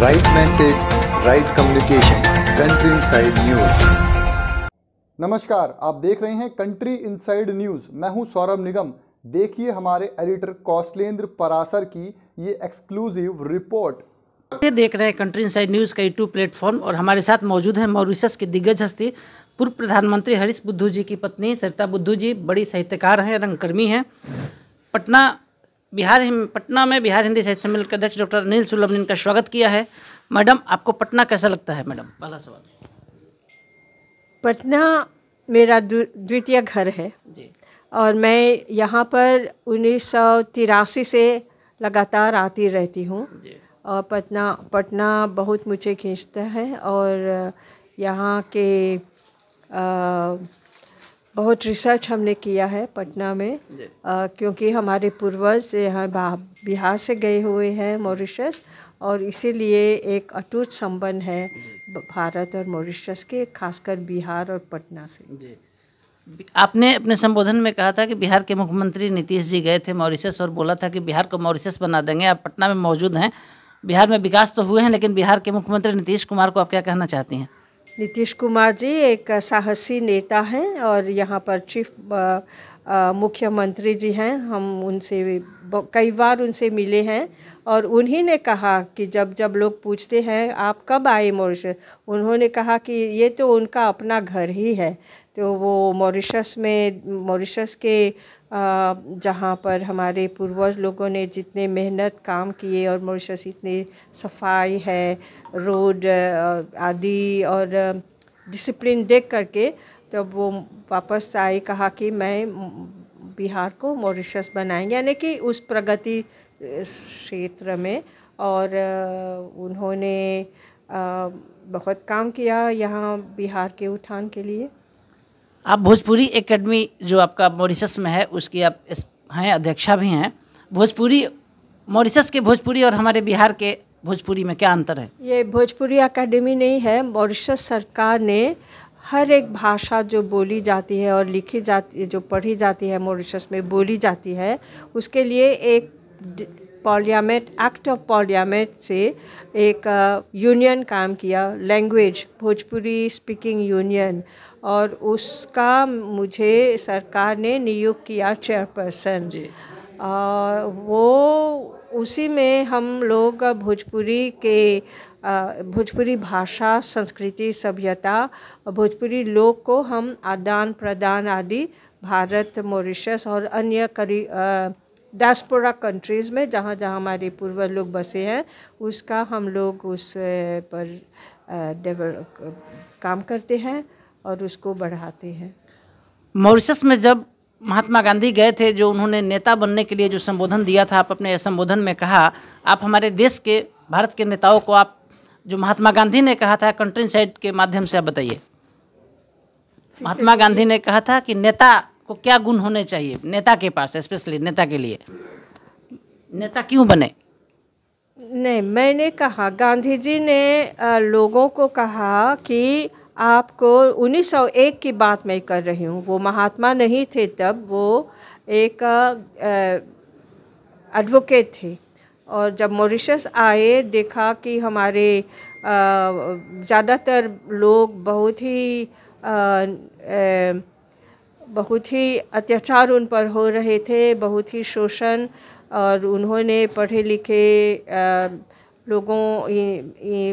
right message right communication country inside news नमस्कार आप देख रहे हैं कंट्री इनसाइड न्यूज मैं हूं सौरभ निगम देखिए हमारे एडिटर कौशलेंद्र परासर की ये एक्सक्लूसिव रिपोर्ट ये देख रहे हैं कंट्री इनसाइड न्यूज़ का यूट्यूब प्लेटफॉर्म और हमारे साथ मौजूद हैं मॉरिशस के दिग्गज हस्ती पूर्व प्रधानमंत्री हरीश बुद्धू जी की पत्नी सरिता बुद्धू जी बड़ी साहित्यकार हैं रंगकर्मी हैं पटना बिहार पटना में बिहार हिंदी साहित्य सम्मेलन के अध्यक्ष डॉक्टर अनिल सुलभ ने इनका स्वागत किया है मैडम आपको पटना कैसा लगता है मैडम पहला सवाल पटना मेरा द्वितीय घर है जी और मैं यहाँ पर उन्नीस से लगातार आती रहती हूँ और पटना पटना बहुत मुझे खींचता है और यहाँ के आ, बहुत रिसर्च हमने किया है पटना में आ, क्योंकि हमारे पूर्वज यहाँ बिहार से गए हुए हैं मॉरिशस और इसीलिए एक अटूट संबंध है भारत और मॉरिशस के खासकर बिहार और पटना से आपने अपने संबोधन में कहा था कि बिहार के मुख्यमंत्री नीतीश जी गए थे मॉरिशस और बोला था कि बिहार को मॉरिशस बना देंगे आप पटना में मौजूद हैं बिहार में विकास तो हुए हैं लेकिन बिहार के मुख्यमंत्री नीतीश कुमार को आप क्या कहना चाहती हैं नीतीश कुमार जी एक साहसी नेता हैं और यहाँ पर चीफ मुख्यमंत्री जी हैं हम उनसे कई बार उनसे मिले हैं और उन्हीं ने कहा कि जब जब लोग पूछते हैं आप कब आए मॉरिशस उन्होंने कहा कि ये तो उनका अपना घर ही है तो वो मॉरिशस में मॉरिशस के जहाँ पर हमारे पूर्वज लोगों ने जितने मेहनत काम किए और मॉरिशस इतने सफाई है रोड आदि और डिसिप्लिन देख करके तब तो वो वापस आई कहा कि मैं बिहार को मॉरिशस बनाएंगे यानी कि उस प्रगति क्षेत्र में और उन्होंने बहुत काम किया यहाँ बिहार के उत्थान के लिए आप भोजपुरी एकेडमी जो आपका मॉरिशस में है उसकी आप हैं अध्यक्षा भी हैं भोजपुरी मॉरिशस के भोजपुरी और हमारे बिहार के भोजपुरी में क्या अंतर है ये भोजपुरी एकेडमी नहीं है मॉरिशस सरकार ने हर एक भाषा जो बोली जाती है और लिखी जाती जो पढ़ी जाती है मॉरिशस में बोली जाती है उसके लिए एक पार्लियामेंट एक्ट ऑफ पार्लियामेंट से एक यूनियन काम किया लैंग्वेज भोजपुरी स्पीकिंग यूनियन और उसका मुझे सरकार ने नियुक्त किया चेयरपर्सन वो उसी में हम लोग भोजपुरी के भोजपुरी भाषा संस्कृति सभ्यता भोजपुरी लोग को हम आदान प्रदान आदि भारत मॉरिशस और अन्य करी डास्पोरा कंट्रीज़ में जहाँ जहाँ हमारे पूर्व लोग बसे हैं उसका हम लोग उस पर काम करते हैं और उसको बढ़ाते हैं मॉरिशस में जब महात्मा गांधी गए थे जो उन्होंने नेता बनने के लिए जो संबोधन दिया था आप अपने संबोधन में कहा आप हमारे देश के भारत के नेताओं को आप जो महात्मा गांधी ने कहा था कंट्री साइड के माध्यम से आप बताइए महात्मा गांधी ने कहा था कि नेता को क्या गुण होने चाहिए नेता के पास स्पेशली नेता के लिए नेता क्यों बने नहीं मैंने कहा गांधी जी ने लोगों को कहा कि आपको 1901 की बात मैं कर रही हूँ वो महात्मा नहीं थे तब वो एक एडवोकेट थे और जब मॉरिशस आए देखा कि हमारे ज़्यादातर लोग बहुत ही आ, बहुत ही अत्याचार उन पर हो रहे थे बहुत ही शोषण और उन्होंने पढ़े लिखे लोगों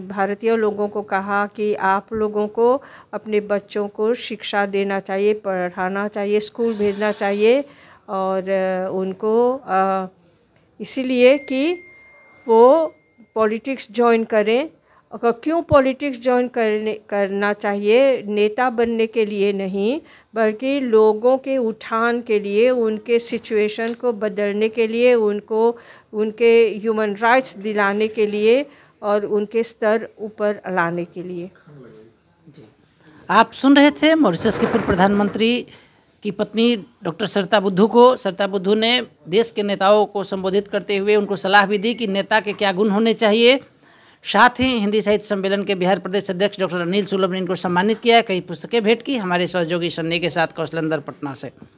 भारतीय लोगों को कहा कि आप लोगों को अपने बच्चों को शिक्षा देना चाहिए पढ़ाना चाहिए स्कूल भेजना चाहिए और उनको इसीलिए कि वो पॉलिटिक्स ज्वाइन करें और क्यों पॉलिटिक्स ज्वाइन करने करना चाहिए नेता बनने के लिए नहीं बल्कि लोगों के उठान के लिए उनके सिचुएशन को बदलने के लिए उनको उनके ह्यूमन राइट्स दिलाने के लिए और उनके स्तर ऊपर लाने के लिए आप सुन रहे थे मॉरिशस के पूर्व प्रधानमंत्री की पत्नी डॉक्टर सरता बुद्धू को सरता बुद्धू ने देश के नेताओं को संबोधित करते हुए उनको सलाह भी दी कि नेता के क्या गुण होने चाहिए साथ ही हिंदी साहित्य सम्मेलन के बिहार प्रदेश अध्यक्ष डॉक्टर अनिल सुलभ ने इनको सम्मानित किया कई पुस्तकें भेंट की हमारे सहयोगी सन्नी के साथ कौशलंदर पटना से